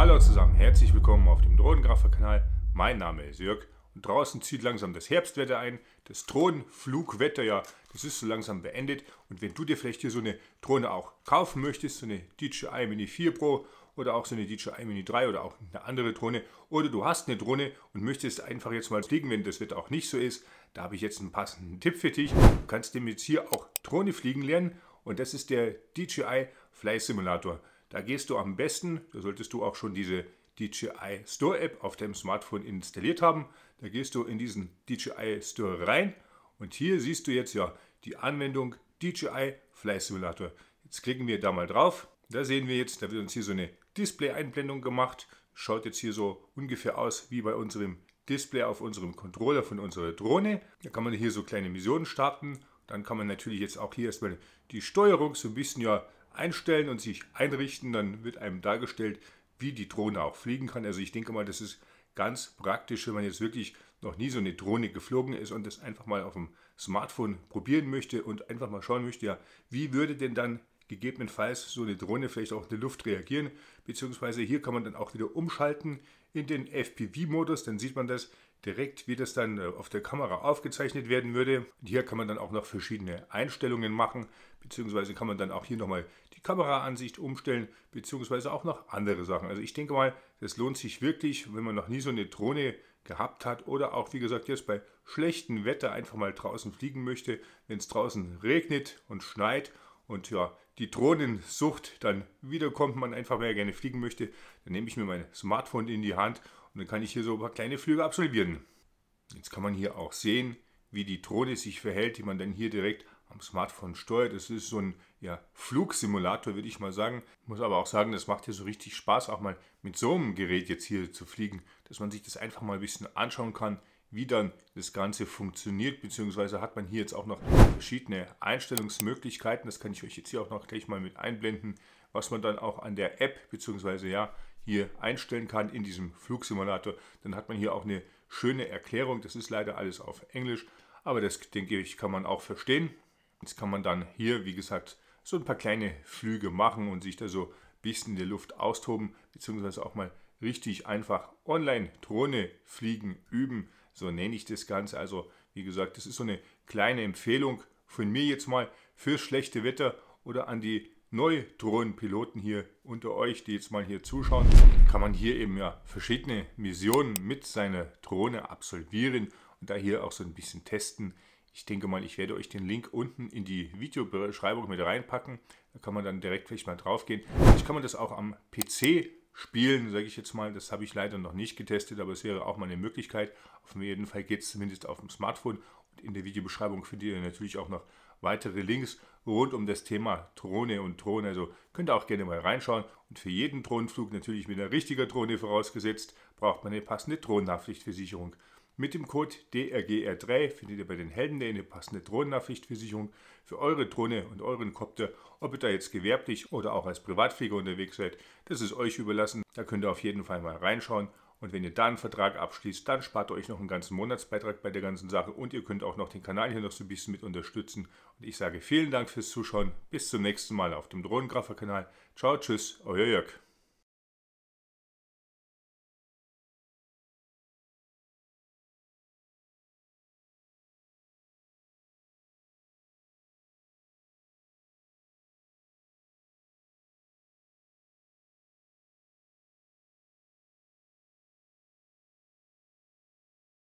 Hallo zusammen, herzlich willkommen auf dem Drohnengrafer-Kanal. Mein Name ist Jörg und draußen zieht langsam das Herbstwetter ein, das Drohnenflugwetter, ja, das ist so langsam beendet. Und wenn du dir vielleicht hier so eine Drohne auch kaufen möchtest, so eine DJI Mini 4 Pro oder auch so eine DJI Mini 3 oder auch eine andere Drohne oder du hast eine Drohne und möchtest einfach jetzt mal fliegen, wenn das Wetter auch nicht so ist, da habe ich jetzt einen passenden Tipp für dich. Du kannst dem jetzt hier auch Drohne fliegen lernen und das ist der DJI Fly Simulator. Da gehst du am besten, da solltest du auch schon diese DJI Store App auf deinem Smartphone installiert haben. Da gehst du in diesen DJI Store rein und hier siehst du jetzt ja die Anwendung DJI Flight Simulator. Jetzt klicken wir da mal drauf. Da sehen wir jetzt, da wird uns hier so eine Display-Einblendung gemacht. Schaut jetzt hier so ungefähr aus wie bei unserem Display auf unserem Controller von unserer Drohne. Da kann man hier so kleine Missionen starten. Dann kann man natürlich jetzt auch hier erstmal die Steuerung so ein bisschen ja einstellen und sich einrichten. Dann wird einem dargestellt, wie die Drohne auch fliegen kann. Also ich denke mal, das ist ganz praktisch, wenn man jetzt wirklich noch nie so eine Drohne geflogen ist und das einfach mal auf dem Smartphone probieren möchte und einfach mal schauen möchte, ja, wie würde denn dann gegebenenfalls so eine Drohne vielleicht auch in der Luft reagieren, beziehungsweise hier kann man dann auch wieder umschalten in den FPV-Modus, dann sieht man das direkt, wie das dann äh, auf der Kamera aufgezeichnet werden würde. Und hier kann man dann auch noch verschiedene Einstellungen machen, beziehungsweise kann man dann auch hier nochmal die Kameraansicht umstellen, beziehungsweise auch noch andere Sachen. Also ich denke mal, das lohnt sich wirklich, wenn man noch nie so eine Drohne gehabt hat oder auch, wie gesagt, jetzt bei schlechtem Wetter einfach mal draußen fliegen möchte, wenn es draußen regnet und schneit und ja, die Drohnensucht dann wiederkommt, man einfach mehr gerne fliegen möchte, dann nehme ich mir mein Smartphone in die Hand und dann kann ich hier so ein paar kleine Flüge absolvieren. Jetzt kann man hier auch sehen, wie die Drohne sich verhält, die man dann hier direkt am Smartphone steuert. Es ist so ein ja, Flugsimulator, würde ich mal sagen. Ich muss aber auch sagen, das macht hier so richtig Spaß, auch mal mit so einem Gerät jetzt hier zu fliegen, dass man sich das einfach mal ein bisschen anschauen kann, wie dann das Ganze funktioniert, beziehungsweise hat man hier jetzt auch noch verschiedene Einstellungsmöglichkeiten. Das kann ich euch jetzt hier auch noch gleich mal mit einblenden, was man dann auch an der App, beziehungsweise ja, hier einstellen kann in diesem Flugsimulator. Dann hat man hier auch eine schöne Erklärung. Das ist leider alles auf Englisch, aber das denke ich, kann man auch verstehen. Jetzt kann man dann hier, wie gesagt, so ein paar kleine Flüge machen und sich da so ein bisschen in der Luft austoben, beziehungsweise auch mal richtig einfach online Drohne fliegen üben. So nenne ich das Ganze. Also, wie gesagt, das ist so eine kleine Empfehlung von mir jetzt mal für schlechte Wetter oder an die Neudrohnenpiloten hier unter euch, die jetzt mal hier zuschauen, kann man hier eben ja verschiedene Missionen mit seiner Drohne absolvieren und da hier auch so ein bisschen testen, ich denke mal, ich werde euch den Link unten in die Videobeschreibung mit reinpacken. Da kann man dann direkt vielleicht mal drauf gehen. Ich kann man das auch am PC spielen, sage ich jetzt mal. Das habe ich leider noch nicht getestet, aber es wäre auch mal eine Möglichkeit. Auf jeden Fall geht es zumindest auf dem Smartphone. Und in der Videobeschreibung findet ihr natürlich auch noch weitere Links rund um das Thema Drohne und Drohne. Also könnt ihr auch gerne mal reinschauen. Und für jeden Drohnenflug natürlich mit einer richtigen Drohne vorausgesetzt, braucht man eine passende Drohnenhaftpflichtversicherung. Mit dem Code DRGR3 findet ihr bei den Helden eine passende Drohnennachrichtversicherung für eure Drohne und euren Kopter. Ob ihr da jetzt gewerblich oder auch als Privatflieger unterwegs seid, das ist euch überlassen. Da könnt ihr auf jeden Fall mal reinschauen. Und wenn ihr da einen Vertrag abschließt, dann spart ihr euch noch einen ganzen Monatsbeitrag bei der ganzen Sache und ihr könnt auch noch den Kanal hier noch so ein bisschen mit unterstützen. Und ich sage vielen Dank fürs Zuschauen. Bis zum nächsten Mal auf dem Drohnengrafer-Kanal. Ciao, tschüss, euer Jörg.